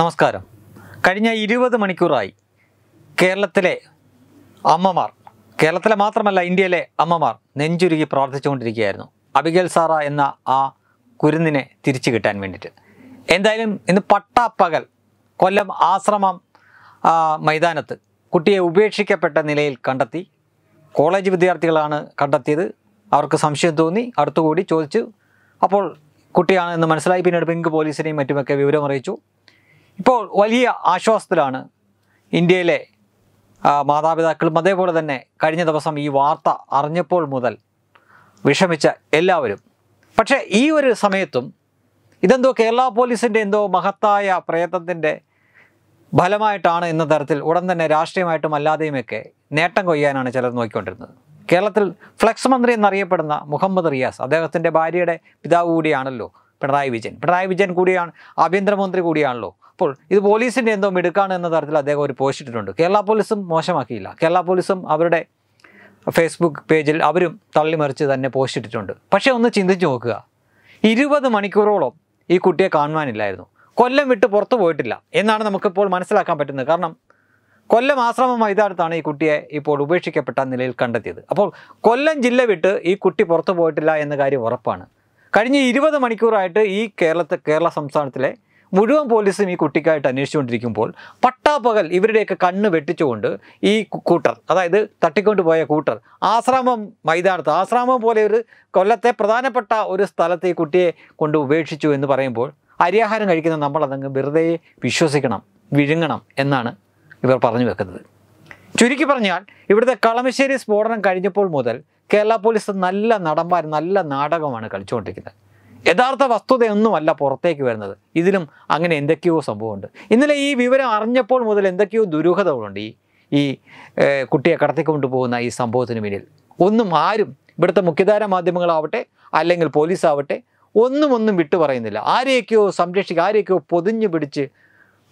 നമസ്കാരം കഴിഞ്ഞ ഇരുപത് മണിക്കൂറായി കേരളത്തിലെ അമ്മമാർ കേരളത്തിലെ മാത്രമല്ല ഇന്ത്യയിലെ അമ്മമാർ നെഞ്ചുരുകി പ്രാർത്ഥിച്ചുകൊണ്ടിരിക്കുകയായിരുന്നു അബിഗൽ സാറ എന്ന ആ കുരുന്നിനെ തിരിച്ചു കിട്ടാൻ വേണ്ടിയിട്ട് എന്തായാലും ഇന്ന് പട്ടാപ്പകൽ കൊല്ലം ആശ്രമം മൈതാനത്ത് കുട്ടിയെ ഉപേക്ഷിക്കപ്പെട്ട നിലയിൽ കണ്ടെത്തി കോളേജ് വിദ്യാർത്ഥികളാണ് കണ്ടെത്തിയത് അവർക്ക് സംശയം തോന്നി അടുത്തുകൂടി ചോദിച്ചു അപ്പോൾ കുട്ടിയാണ് എന്ന് മനസ്സിലായി പിന്നീട് പിങ്ക് പോലീസിനെയും മറ്റുമൊക്കെ വിവരം അറിയിച്ചു ഇപ്പോൾ വലിയ ആശ്വാസത്തിലാണ് ഇന്ത്യയിലെ മാതാപിതാക്കളും അതേപോലെ തന്നെ കഴിഞ്ഞ ദിവസം ഈ വാർത്ത അറിഞ്ഞപ്പോൾ മുതൽ വിഷമിച്ച എല്ലാവരും പക്ഷേ ഈ ഒരു സമയത്തും ഇതെന്തോ കേരള പോലീസിൻ്റെ എന്തോ മഹത്തായ പ്രയത്നത്തിൻ്റെ ഫലമായിട്ടാണ് എന്ന തരത്തിൽ ഉടൻ തന്നെ രാഷ്ട്രീയമായിട്ടും അല്ലാതെയുമൊക്കെ നേട്ടം കൊയ്യാനാണ് ചിലർ നോക്കിക്കൊണ്ടിരുന്നത് കേരളത്തിൽ ഫ്ലക്സ് മന്ത്രി എന്നറിയപ്പെടുന്ന മുഹമ്മദ് റിയാസ് അദ്ദേഹത്തിൻ്റെ ഭാര്യയുടെ പിതാവ് കൂടിയാണല്ലോ പിണറായി വിജയൻ പിണറായി വിജയൻ കൂടിയാണ് ആഭ്യന്തരമന്ത്രി കൂടിയാണല്ലോ അപ്പോൾ ഇത് പോലീസിൻ്റെ എന്തോ മിടുക്കാണ് എന്ന തരത്തിൽ അദ്ദേഹം ഒരു പോസ്റ്റ് ഇട്ടിട്ടുണ്ട് കേരള പോലീസും മോശമാക്കിയില്ല കേരള പോലീസും അവരുടെ ഫേസ്ബുക്ക് പേജിൽ അവരും തള്ളിമറിച്ച് തന്നെ പോസ്റ്റ് ഇട്ടിട്ടുണ്ട് പക്ഷേ ഒന്ന് ചിന്തിച്ചു നോക്കുക ഇരുപത് മണിക്കൂറോളം ഈ കുട്ടിയെ കാണുവാനില്ലായിരുന്നു കൊല്ലം വിട്ട് പുറത്തു പോയിട്ടില്ല എന്നാണ് നമുക്കിപ്പോൾ മനസ്സിലാക്കാൻ പറ്റുന്നത് കാരണം കൊല്ലം ആശ്രമം മൈതാനത്താണ് ഈ കുട്ടിയെ ഇപ്പോൾ ഉപേക്ഷിക്കപ്പെട്ട നിലയിൽ കണ്ടെത്തിയത് അപ്പോൾ കൊല്ലം ജില്ല വിട്ട് ഈ കുട്ടി പുറത്തു പോയിട്ടില്ല എന്ന കാര്യം ഉറപ്പാണ് കഴിഞ്ഞ ഇരുപത് മണിക്കൂറായിട്ട് ഈ കേരളത്തെ കേരള സംസ്ഥാനത്തിലെ മുഴുവൻ പോലീസും ഈ കുട്ടിക്കായിട്ട് അന്വേഷിച്ചുകൊണ്ടിരിക്കുമ്പോൾ പട്ടാപ്പകൽ ഇവരുടെയൊക്കെ കണ്ണ് വെട്ടിച്ചുകൊണ്ട് ഈ കൂട്ടർ അതായത് പോയ കൂട്ടർ ആശ്രാമം മൈതാനത്ത് ആശ്രാമം പോലെ ഒരു കൊല്ലത്തെ പ്രധാനപ്പെട്ട ഒരു സ്ഥലത്ത് ഈ കുട്ടിയെ കൊണ്ട് ഉപേക്ഷിച്ചു എന്ന് പറയുമ്പോൾ അരിയാഹാരം കഴിക്കുന്ന നമ്മൾ അതങ്ങ് വെറുതെ വിശ്വസിക്കണം വിഴുങ്ങണം എന്നാണ് ഇവർ പറഞ്ഞു വെക്കുന്നത് ചുരുക്കി പറഞ്ഞാൽ ഇവിടുത്തെ കളമശ്ശേരി സ്ഫോടനം കഴിഞ്ഞപ്പോൾ മുതൽ കേരള പോലീസ് നല്ല നടന്മാർ നല്ല നാടകമാണ് കളിച്ചുകൊണ്ടിരിക്കുന്നത് യഥാർത്ഥ വസ്തുതയൊന്നുമല്ല പുറത്തേക്ക് വരുന്നത് ഇതിലും അങ്ങനെ എന്തൊക്കെയോ സംഭവമുണ്ട് ഇന്നലെ ഈ വിവരം അറിഞ്ഞപ്പോൾ മുതൽ എന്തൊക്കെയോ ദുരൂഹതകളുണ്ട് ഈ ഈ കുട്ടിയെ കടത്തിക്കൊണ്ടു പോകുന്ന ഈ സംഭവത്തിന് പിന്നിൽ ഒന്നും ആരും ഇവിടുത്തെ മുഖ്യധാര മാധ്യമങ്ങളാവട്ടെ അല്ലെങ്കിൽ പോലീസാവട്ടെ ഒന്നും ഒന്നും വിട്ടു പറയുന്നില്ല ആരെയൊക്കെയോ സംരക്ഷിക്കുക ആരെയൊക്കെയോ പൊതിഞ്ഞു പിടിച്ച്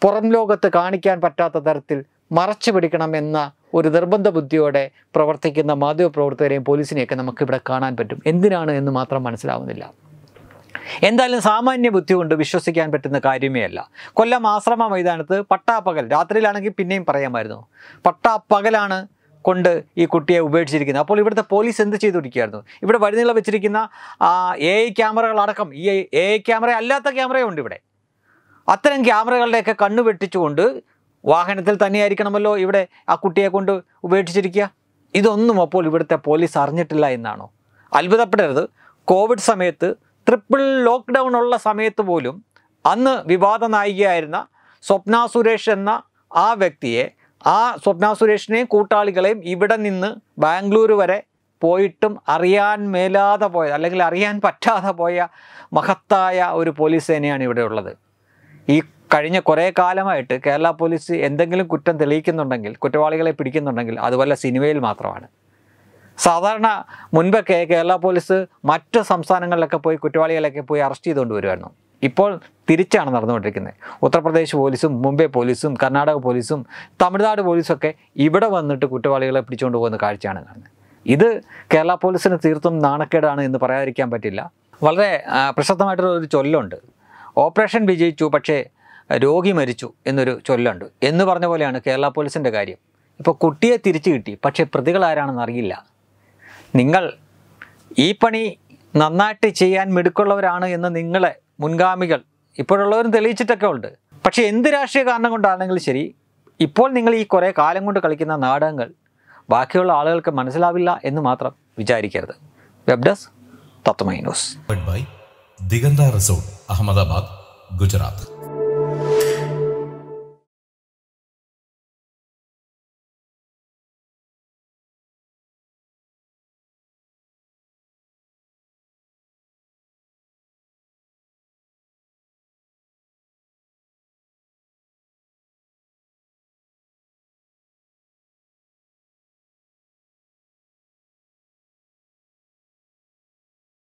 പുറം ലോകത്ത് കാണിക്കാൻ പറ്റാത്ത തരത്തിൽ മറച്ചു പിടിക്കണമെന്ന ഒരു നിർബന്ധ ബുദ്ധിയോടെ പ്രവർത്തിക്കുന്ന പ്രവർത്തകരെയും പോലീസിനെയൊക്കെ നമുക്കിവിടെ കാണാൻ പറ്റും എന്തിനാണ് എന്ന് മാത്രം മനസ്സിലാവുന്നില്ല എന്തായാലും സാമാന്യ ബുദ്ധി കൊണ്ട് വിശ്വസിക്കാൻ പറ്റുന്ന കാര്യമേ അല്ല കൊല്ലം ആശ്രമ മൈതാനത്ത് പട്ടാപ്പകൽ രാത്രിയിലാണെങ്കിൽ പിന്നെയും പറയാമായിരുന്നു പട്ടാപ്പകലാണ് കൊണ്ട് ഈ കുട്ടിയെ ഉപേക്ഷിച്ചിരിക്കുന്നത് അപ്പോൾ ഇവിടുത്തെ പോലീസ് എന്ത് ചെയ്തുപിടിക്കുകയായിരുന്നു ഇവിടെ വഴിനീളം വെച്ചിരിക്കുന്ന എ ഐ ക്യാമറകളടക്കം ഈ എ ഐ ക്യാമറ അല്ലാത്ത ക്യാമറയുണ്ട് ഇവിടെ അത്തരം ക്യാമറകളുടെയൊക്കെ കണ്ണു വെട്ടിച്ചുകൊണ്ട് വാഹനത്തിൽ തന്നെയായിരിക്കണമല്ലോ ഇവിടെ ആ കുട്ടിയെ കൊണ്ട് ഉപേക്ഷിച്ചിരിക്കുക ഇതൊന്നും അപ്പോൾ ഇവിടുത്തെ പോലീസ് അറിഞ്ഞിട്ടില്ല എന്നാണോ അത്ഭുതപ്പെടരുത് കോവിഡ് സമയത്ത് ട്രിപ്പിൾ ലോക്ക്ഡൗൺ ഉള്ള സമയത്ത് പോലും അന്ന് വിവാദ നായികയായിരുന്ന സ്വപ്ന സുരേഷ് എന്ന ആ വ്യക്തിയെ ആ സ്വപ്ന സുരേഷിനെയും കൂട്ടാളികളെയും ഇവിടെ നിന്ന് ബാംഗ്ലൂർ വരെ പോയിട്ടും അറിയാൻ മേലാതെ പോയ അല്ലെങ്കിൽ അറിയാൻ പറ്റാതെ പോയ മഹത്തായ ഒരു പോലീസ് സേനയാണ് ഇവിടെ ഉള്ളത് ഈ കഴിഞ്ഞ കുറേ കാലമായിട്ട് കേരള പോലീസ് എന്തെങ്കിലും കുറ്റം തെളിയിക്കുന്നുണ്ടെങ്കിൽ കുറ്റവാളികളെ പിടിക്കുന്നുണ്ടെങ്കിൽ അതുപോലെ സിനിമയിൽ മാത്രമാണ് സാധാരണ മുൻപൊക്കെ കേരള പോലീസ് മറ്റ് സംസ്ഥാനങ്ങളിലൊക്കെ പോയി കുറ്റവാളികളൊക്കെ പോയി അറസ്റ്റ് ചെയ്തുകൊണ്ട് വരുമായിരുന്നു ഇപ്പോൾ തിരിച്ചാണ് നടന്നുകൊണ്ടിരിക്കുന്നത് ഉത്തർപ്രദേശ് പോലീസും മുംബൈ പോലീസും കർണാടക പോലീസും തമിഴ്നാട് പോലീസൊക്കെ ഇവിടെ വന്നിട്ട് കുറ്റവാളികളെ പിടിച്ചുകൊണ്ട് പോകുന്ന കാഴ്ചയാണ് കാണുന്നത് ഇത് കേരള പോലീസിന് തീർത്തും നാണക്കേടാണ് എന്ന് പറയാതിരിക്കാൻ പറ്റില്ല വളരെ പ്രശസ്തമായിട്ടുള്ളൊരു ഒരു ചൊല്ലുണ്ട് ഓപ്പറേഷൻ വിജയിച്ചു പക്ഷേ രോഗി മരിച്ചു എന്നൊരു ചൊല്ലുണ്ട് എന്ന് പറഞ്ഞ പോലെയാണ് കേരള പോലീസിൻ്റെ കാര്യം ഇപ്പോൾ കുട്ടിയെ തിരിച്ചു കിട്ടി പക്ഷേ പ്രതികൾ ആരാണെന്ന് അറിയില്ല നിങ്ങൾ ഈ പണി നന്നായിട്ട് ചെയ്യാൻ മിടുക്കുള്ളവരാണ് എന്ന് നിങ്ങളെ മുൻഗാമികൾ ഇപ്പോഴുള്ളവരും തെളിയിച്ചിട്ടൊക്കെ ഉണ്ട് പക്ഷേ എന്ത് രാഷ്ട്രീയ കാരണം കൊണ്ടാണെങ്കിലും ശരി ഇപ്പോൾ നിങ്ങൾ ഈ കുറേ കാലം കൊണ്ട് കളിക്കുന്ന നാടകങ്ങൾ ബാക്കിയുള്ള ആളുകൾക്ക് മനസ്സിലാവില്ല എന്ന് മാത്രം വിചാരിക്കരുത് web desk Tatwamayi news Diganta resort Ahmedabad Gujarat